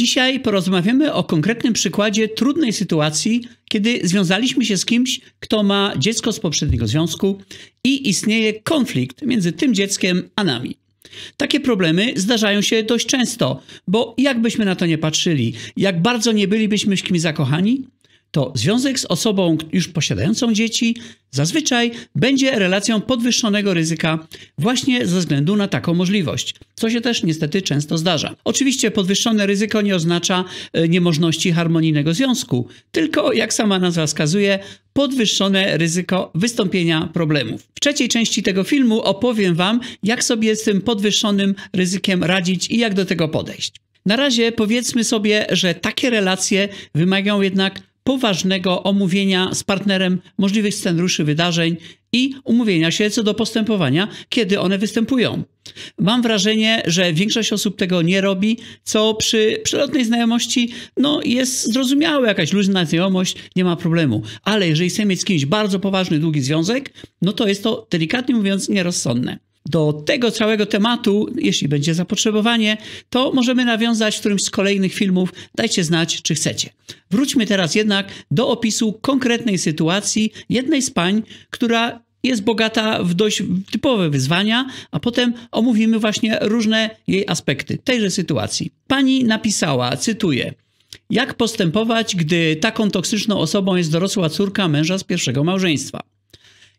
Dzisiaj porozmawiamy o konkretnym przykładzie trudnej sytuacji, kiedy związaliśmy się z kimś, kto ma dziecko z poprzedniego związku i istnieje konflikt między tym dzieckiem a nami. Takie problemy zdarzają się dość często, bo jakbyśmy na to nie patrzyli, jak bardzo nie bylibyśmy kimś zakochani, to związek z osobą już posiadającą dzieci zazwyczaj będzie relacją podwyższonego ryzyka właśnie ze względu na taką możliwość, co się też niestety często zdarza. Oczywiście podwyższone ryzyko nie oznacza e, niemożności harmonijnego związku, tylko jak sama nazwa wskazuje, podwyższone ryzyko wystąpienia problemów. W trzeciej części tego filmu opowiem Wam, jak sobie z tym podwyższonym ryzykiem radzić i jak do tego podejść. Na razie powiedzmy sobie, że takie relacje wymagają jednak poważnego omówienia z partnerem możliwych scenariuszy wydarzeń i umówienia się co do postępowania, kiedy one występują. Mam wrażenie, że większość osób tego nie robi, co przy przelotnej znajomości no, jest zrozumiałe, jakaś luźna znajomość, nie ma problemu. Ale jeżeli chcemy mieć z kimś bardzo poważny, długi związek, no to jest to delikatnie mówiąc nierozsądne. Do tego całego tematu, jeśli będzie zapotrzebowanie, to możemy nawiązać w którymś z kolejnych filmów. Dajcie znać, czy chcecie. Wróćmy teraz jednak do opisu konkretnej sytuacji jednej z pań, która jest bogata w dość typowe wyzwania, a potem omówimy właśnie różne jej aspekty tejże sytuacji. Pani napisała, cytuję: Jak postępować, gdy taką toksyczną osobą jest dorosła córka męża z pierwszego małżeństwa?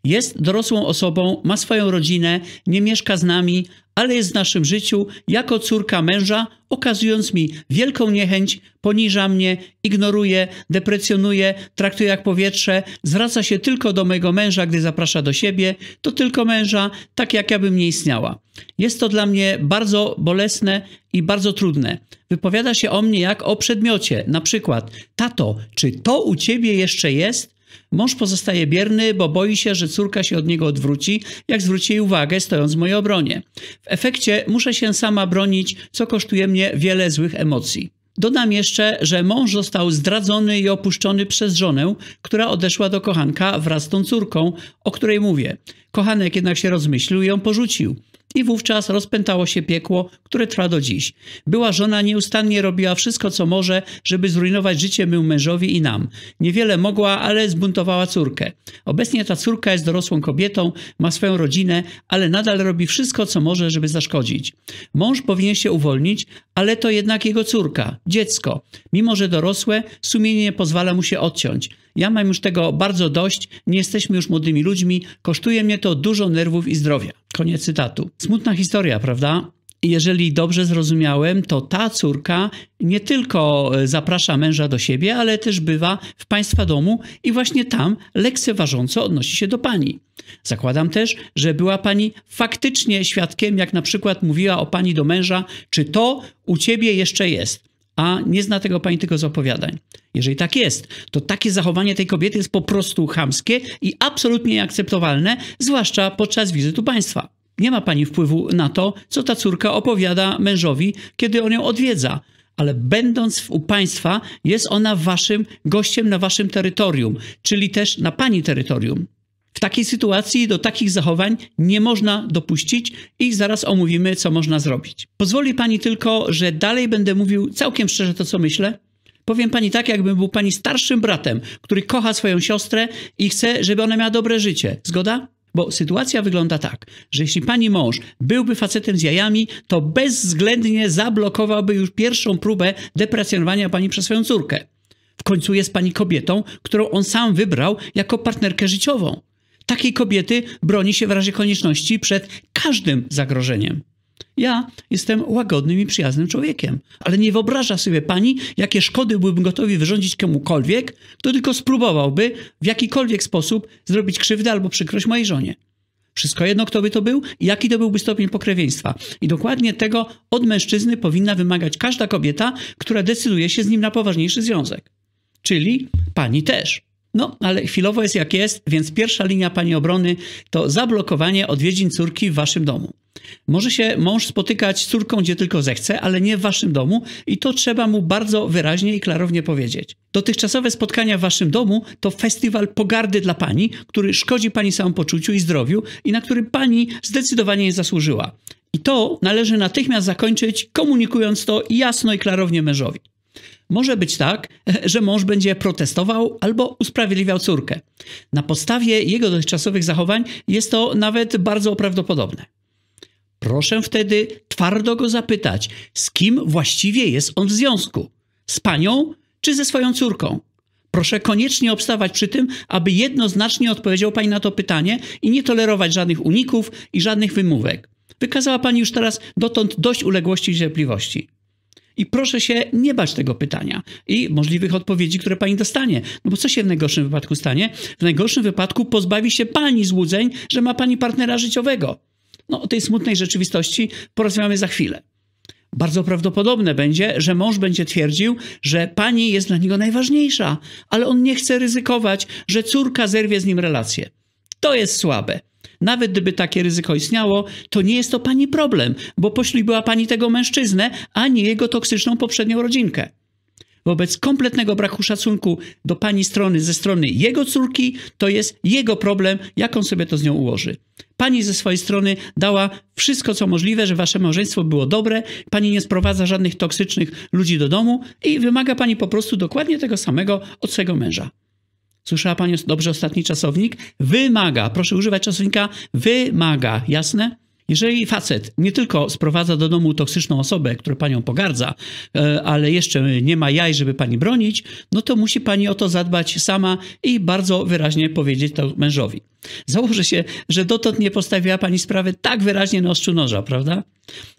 Jest dorosłą osobą, ma swoją rodzinę, nie mieszka z nami, ale jest w naszym życiu jako córka męża, okazując mi wielką niechęć, poniża mnie, ignoruje, deprecjonuje, traktuje jak powietrze, zwraca się tylko do mojego męża, gdy zaprasza do siebie, to tylko męża, tak jak ja bym nie istniała. Jest to dla mnie bardzo bolesne i bardzo trudne. Wypowiada się o mnie jak o przedmiocie, na przykład, tato, czy to u ciebie jeszcze jest? Mąż pozostaje bierny, bo boi się, że córka się od niego odwróci, jak zwróci jej uwagę, stojąc w mojej obronie. W efekcie muszę się sama bronić, co kosztuje mnie wiele złych emocji. Dodam jeszcze, że mąż został zdradzony i opuszczony przez żonę, która odeszła do kochanka wraz z tą córką, o której mówię. Kochanek jednak się rozmyślił i ją porzucił. I wówczas rozpętało się piekło, które trwa do dziś. Była żona nieustannie robiła wszystko, co może, żeby zrujnować życie memu mężowi i nam. Niewiele mogła, ale zbuntowała córkę. Obecnie ta córka jest dorosłą kobietą, ma swoją rodzinę, ale nadal robi wszystko, co może, żeby zaszkodzić. Mąż powinien się uwolnić, ale to jednak jego córka, dziecko. Mimo, że dorosłe, sumienie nie pozwala mu się odciąć. Ja mam już tego bardzo dość, nie jesteśmy już młodymi ludźmi, kosztuje mnie to dużo nerwów i zdrowia. Koniec cytatu. Smutna historia, prawda? jeżeli dobrze zrozumiałem, to ta córka nie tylko e, zaprasza męża do siebie, ale też bywa w państwa domu i właśnie tam lekceważąco odnosi się do pani. Zakładam też, że była pani faktycznie świadkiem, jak na przykład mówiła o pani do męża, czy to u ciebie jeszcze jest a nie zna tego pani tylko z opowiadań. Jeżeli tak jest, to takie zachowanie tej kobiety jest po prostu chamskie i absolutnie nieakceptowalne, zwłaszcza podczas wizytu państwa. Nie ma pani wpływu na to, co ta córka opowiada mężowi, kiedy on ją odwiedza ale będąc u państwa, jest ona waszym gościem na waszym terytorium, czyli też na pani terytorium. W takiej sytuacji do takich zachowań nie można dopuścić i zaraz omówimy, co można zrobić. Pozwoli pani tylko, że dalej będę mówił całkiem szczerze to, co myślę. Powiem pani tak, jakbym był pani starszym bratem, który kocha swoją siostrę i chce, żeby ona miała dobre życie. Zgoda? Bo sytuacja wygląda tak, że jeśli pani mąż byłby facetem z jajami, to bezwzględnie zablokowałby już pierwszą próbę deprecjonowania pani przez swoją córkę. W końcu jest pani kobietą, którą on sam wybrał jako partnerkę życiową. Takiej kobiety broni się w razie konieczności przed każdym zagrożeniem. Ja jestem łagodnym i przyjaznym człowiekiem, ale nie wyobraża sobie pani, jakie szkody byłbym gotowi wyrządzić komukolwiek, kto tylko spróbowałby w jakikolwiek sposób zrobić krzywdę albo przykrość mojej żonie. Wszystko jedno, kto by to był i jaki to byłby stopień pokrewieństwa. I dokładnie tego od mężczyzny powinna wymagać każda kobieta, która decyduje się z nim na poważniejszy związek. Czyli pani też. No, ale chwilowo jest jak jest, więc pierwsza linia pani obrony to zablokowanie odwiedzin córki w waszym domu. Może się mąż spotykać z córką gdzie tylko zechce, ale nie w waszym domu i to trzeba mu bardzo wyraźnie i klarownie powiedzieć. Dotychczasowe spotkania w waszym domu to festiwal pogardy dla pani, który szkodzi pani samopoczuciu i zdrowiu i na który pani zdecydowanie nie zasłużyła. I to należy natychmiast zakończyć, komunikując to jasno i klarownie mężowi. Może być tak, że mąż będzie protestował albo usprawiedliwiał córkę. Na podstawie jego dotychczasowych zachowań jest to nawet bardzo prawdopodobne. Proszę wtedy twardo go zapytać, z kim właściwie jest on w związku: z panią czy ze swoją córką? Proszę koniecznie obstawać przy tym, aby jednoznacznie odpowiedział Pani na to pytanie i nie tolerować żadnych uników i żadnych wymówek. Wykazała Pani już teraz dotąd dość uległości i cierpliwości. I proszę się nie bać tego pytania i możliwych odpowiedzi, które pani dostanie. No bo co się w najgorszym wypadku stanie? W najgorszym wypadku pozbawi się pani złudzeń, że ma pani partnera życiowego. No o tej smutnej rzeczywistości porozmawiamy za chwilę. Bardzo prawdopodobne będzie, że mąż będzie twierdził, że pani jest dla niego najważniejsza, ale on nie chce ryzykować, że córka zerwie z nim relację. To jest słabe. Nawet gdyby takie ryzyko istniało, to nie jest to pani problem, bo poślubiła pani tego mężczyznę, a nie jego toksyczną poprzednią rodzinkę. Wobec kompletnego braku szacunku do pani strony ze strony jego córki, to jest jego problem, jak on sobie to z nią ułoży. Pani ze swojej strony dała wszystko, co możliwe, że wasze małżeństwo było dobre, pani nie sprowadza żadnych toksycznych ludzi do domu i wymaga pani po prostu dokładnie tego samego od swojego męża. Słyszała Pani dobrze ostatni czasownik? Wymaga. Proszę używać czasownika wymaga. Jasne? Jeżeli facet nie tylko sprowadza do domu toksyczną osobę, która panią pogardza, e, ale jeszcze nie ma jaj, żeby pani bronić, no to musi pani o to zadbać sama i bardzo wyraźnie powiedzieć to mężowi. Założę się, że dotąd nie postawiła pani sprawy tak wyraźnie na ostrzu noża, prawda?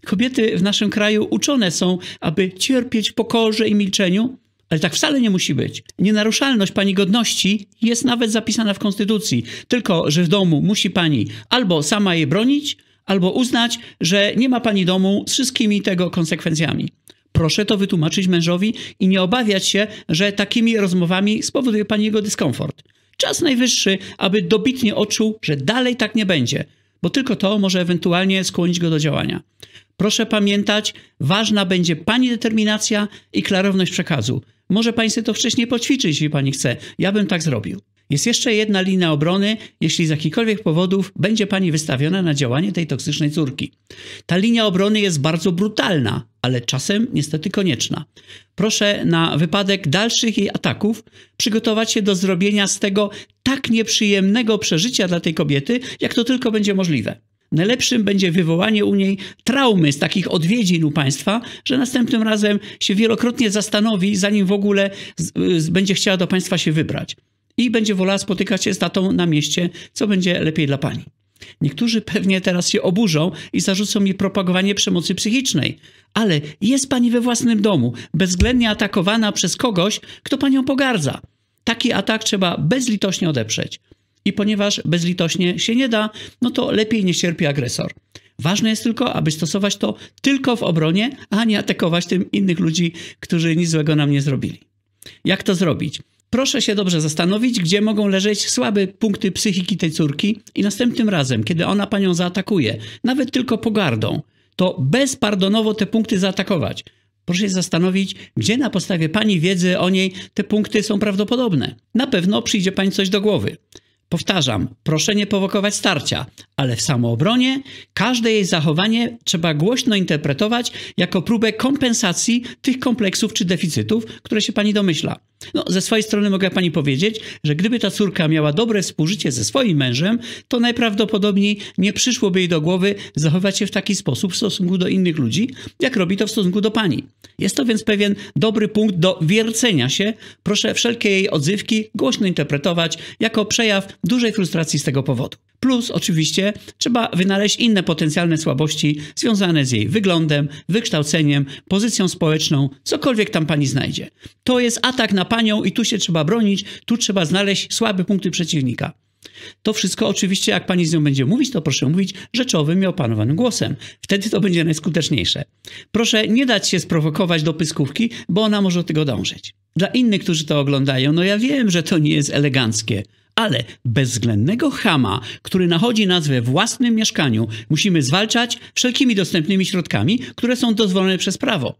Kobiety w naszym kraju uczone są, aby cierpieć w pokorze i milczeniu, ale tak wcale nie musi być. Nienaruszalność pani godności jest nawet zapisana w Konstytucji, tylko że w domu musi pani albo sama je bronić, albo uznać, że nie ma pani domu z wszystkimi tego konsekwencjami. Proszę to wytłumaczyć mężowi i nie obawiać się, że takimi rozmowami spowoduje pani jego dyskomfort. Czas najwyższy, aby dobitnie odczuł, że dalej tak nie będzie, bo tylko to może ewentualnie skłonić go do działania. Proszę pamiętać, ważna będzie pani determinacja i klarowność przekazu. Może pani sobie to wcześniej poćwiczyć, jeśli pani chce. Ja bym tak zrobił. Jest jeszcze jedna linia obrony, jeśli z jakichkolwiek powodów będzie pani wystawiona na działanie tej toksycznej córki. Ta linia obrony jest bardzo brutalna, ale czasem niestety konieczna. Proszę na wypadek dalszych jej ataków przygotować się do zrobienia z tego tak nieprzyjemnego przeżycia dla tej kobiety, jak to tylko będzie możliwe. Najlepszym będzie wywołanie u niej traumy z takich odwiedzin u państwa, że następnym razem się wielokrotnie zastanowi, zanim w ogóle będzie chciała do państwa się wybrać. I będzie wolała spotykać się z tatą na mieście, co będzie lepiej dla pani. Niektórzy pewnie teraz się oburzą i zarzucą mi propagowanie przemocy psychicznej. Ale jest pani we własnym domu, bezwzględnie atakowana przez kogoś, kto panią pogardza. Taki atak trzeba bezlitośnie odeprzeć. I ponieważ bezlitośnie się nie da, no to lepiej nie cierpi agresor. Ważne jest tylko, aby stosować to tylko w obronie, a nie atakować tym innych ludzi, którzy nic złego nam nie zrobili. Jak to zrobić? Proszę się dobrze zastanowić, gdzie mogą leżeć słabe punkty psychiki tej córki i następnym razem, kiedy ona panią zaatakuje, nawet tylko pogardą, to bezpardonowo te punkty zaatakować. Proszę się zastanowić, gdzie na podstawie Pani wiedzy o niej te punkty są prawdopodobne. Na pewno przyjdzie Pani coś do głowy. Powtarzam, proszę nie prowokować starcia, ale w samoobronie każde jej zachowanie trzeba głośno interpretować jako próbę kompensacji tych kompleksów czy deficytów, które się pani domyśla. No, ze swojej strony mogę pani powiedzieć, że gdyby ta córka miała dobre współżycie ze swoim mężem, to najprawdopodobniej nie przyszłoby jej do głowy zachować się w taki sposób w stosunku do innych ludzi, jak robi to w stosunku do pani. Jest to więc pewien dobry punkt do wiercenia się. Proszę wszelkie jej odzywki głośno interpretować jako przejaw dużej frustracji z tego powodu. Plus, oczywiście, trzeba wynaleźć inne potencjalne słabości związane z jej wyglądem, wykształceniem, pozycją społeczną, cokolwiek tam pani znajdzie. To jest atak na panią i tu się trzeba bronić, tu trzeba znaleźć słabe punkty przeciwnika. To wszystko oczywiście, jak pani z nią będzie mówić, to proszę mówić rzeczowym i opanowanym głosem. Wtedy to będzie najskuteczniejsze. Proszę nie dać się sprowokować do pyskówki, bo ona może do tego dążyć. Dla innych, którzy to oglądają, no ja wiem, że to nie jest eleganckie, ale bezwzględnego chama, który nachodzi nas we własnym mieszkaniu, musimy zwalczać wszelkimi dostępnymi środkami, które są dozwolone przez prawo.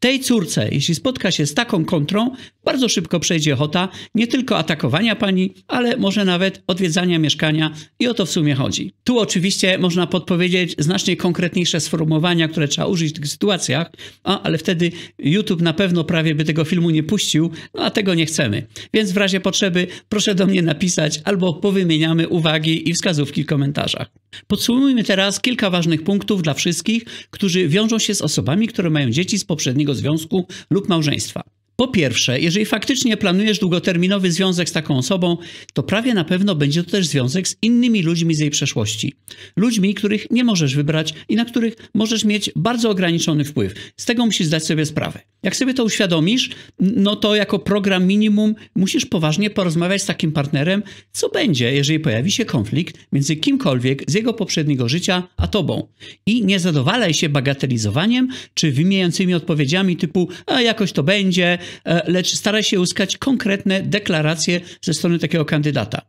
Tej córce, jeśli spotka się z taką kontrą, bardzo szybko przejdzie ochota nie tylko atakowania pani, ale może nawet odwiedzania mieszkania i o to w sumie chodzi. Tu oczywiście można podpowiedzieć znacznie konkretniejsze sformułowania, które trzeba użyć w tych sytuacjach, a, ale wtedy YouTube na pewno prawie by tego filmu nie puścił, no a tego nie chcemy. Więc w razie potrzeby proszę do mnie napisać albo powymieniamy uwagi i wskazówki w komentarzach. Podsumujmy teraz kilka ważnych punktów dla wszystkich, którzy wiążą się z osobami, które mają dzieci z poprzednich związku lub małżeństwa. Po pierwsze, jeżeli faktycznie planujesz długoterminowy związek z taką osobą, to prawie na pewno będzie to też związek z innymi ludźmi z jej przeszłości. Ludźmi, których nie możesz wybrać i na których możesz mieć bardzo ograniczony wpływ. Z tego musisz zdać sobie sprawę. Jak sobie to uświadomisz, no to jako program minimum musisz poważnie porozmawiać z takim partnerem, co będzie, jeżeli pojawi się konflikt między kimkolwiek z jego poprzedniego życia a tobą. I nie zadowalaj się bagatelizowaniem czy wymijającymi odpowiedziami typu, a jakoś to będzie, E, lecz stara się uzyskać konkretne deklaracje ze strony takiego kandydata.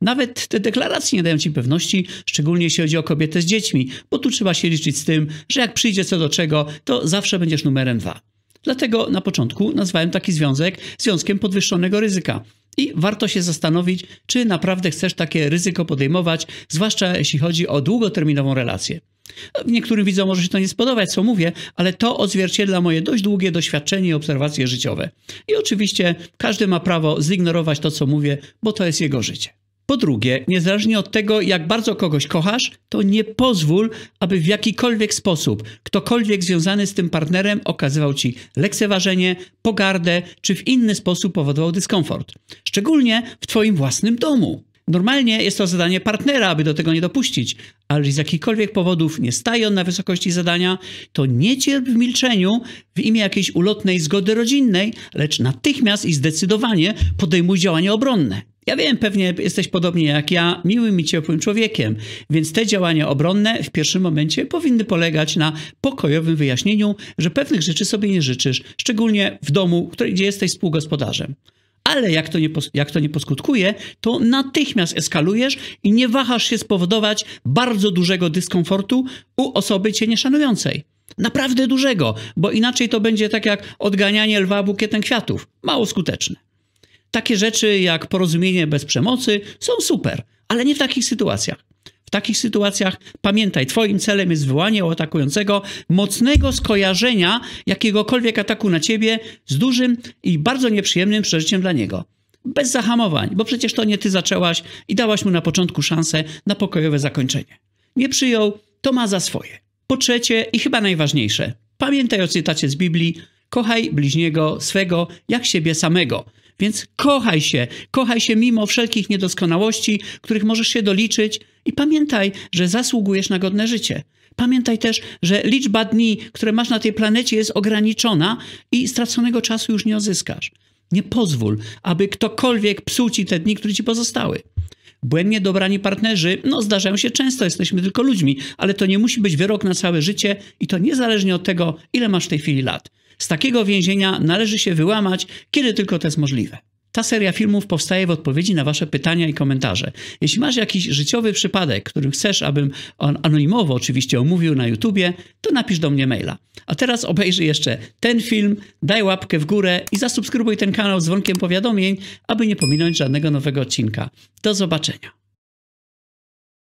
Nawet te deklaracje nie dają ci pewności, szczególnie jeśli chodzi o kobietę z dziećmi, bo tu trzeba się liczyć z tym, że jak przyjdzie co do czego, to zawsze będziesz numerem dwa. Dlatego na początku nazwałem taki związek związkiem podwyższonego ryzyka. I warto się zastanowić, czy naprawdę chcesz takie ryzyko podejmować, zwłaszcza jeśli chodzi o długoterminową relację. Niektórym widzom może się to nie spodobać, co mówię, ale to odzwierciedla moje dość długie doświadczenie i obserwacje życiowe. I oczywiście każdy ma prawo zignorować to, co mówię, bo to jest jego życie. Po drugie, niezależnie od tego, jak bardzo kogoś kochasz, to nie pozwól, aby w jakikolwiek sposób ktokolwiek związany z tym partnerem okazywał ci lekceważenie, pogardę czy w inny sposób powodował dyskomfort. Szczególnie w twoim własnym domu. Normalnie jest to zadanie partnera, aby do tego nie dopuścić, ale z jakichkolwiek powodów nie staje on na wysokości zadania, to nie cierp w milczeniu w imię jakiejś ulotnej zgody rodzinnej, lecz natychmiast i zdecydowanie podejmuj działania obronne. Ja wiem, pewnie jesteś podobnie jak ja, miłym i ciepłym człowiekiem, więc te działania obronne w pierwszym momencie powinny polegać na pokojowym wyjaśnieniu, że pewnych rzeczy sobie nie życzysz, szczególnie w domu, gdzie jesteś współgospodarzem ale jak to, nie jak to nie poskutkuje, to natychmiast eskalujesz i nie wahasz się spowodować bardzo dużego dyskomfortu u osoby cię nieszanującej. Naprawdę dużego, bo inaczej to będzie tak jak odganianie lwa bukietem kwiatów. Mało skuteczne. Takie rzeczy jak porozumienie bez przemocy są super, ale nie w takich sytuacjach takich sytuacjach pamiętaj, twoim celem jest wyłanie u atakującego mocnego skojarzenia jakiegokolwiek ataku na ciebie z dużym i bardzo nieprzyjemnym przeżyciem dla niego bez zahamowań, bo przecież to nie ty zaczęłaś i dałaś mu na początku szansę na pokojowe zakończenie. Nie przyjął, to ma za swoje. Po trzecie i chyba najważniejsze, pamiętaj o cytacie z Biblii: kochaj bliźniego swego jak siebie samego. Więc kochaj się, kochaj się mimo wszelkich niedoskonałości, których możesz się doliczyć, i pamiętaj, że zasługujesz na godne życie. Pamiętaj też, że liczba dni, które masz na tej planecie, jest ograniczona i straconego czasu już nie odzyskasz. Nie pozwól, aby ktokolwiek psuł ci te dni, które ci pozostały. Błędnie dobrani partnerzy, no zdarzają się często, jesteśmy tylko ludźmi, ale to nie musi być wyrok na całe życie i to niezależnie od tego, ile masz w tej chwili lat. Z takiego więzienia należy się wyłamać, kiedy tylko to jest możliwe. Ta seria filmów powstaje w odpowiedzi na Wasze pytania i komentarze. Jeśli masz jakiś życiowy przypadek, który chcesz, abym on anonimowo oczywiście omówił na YouTubie, to napisz do mnie maila. A teraz obejrzyj jeszcze ten film, daj łapkę w górę i zasubskrybuj ten kanał z dzwonkiem powiadomień, aby nie pominąć żadnego nowego odcinka. Do zobaczenia.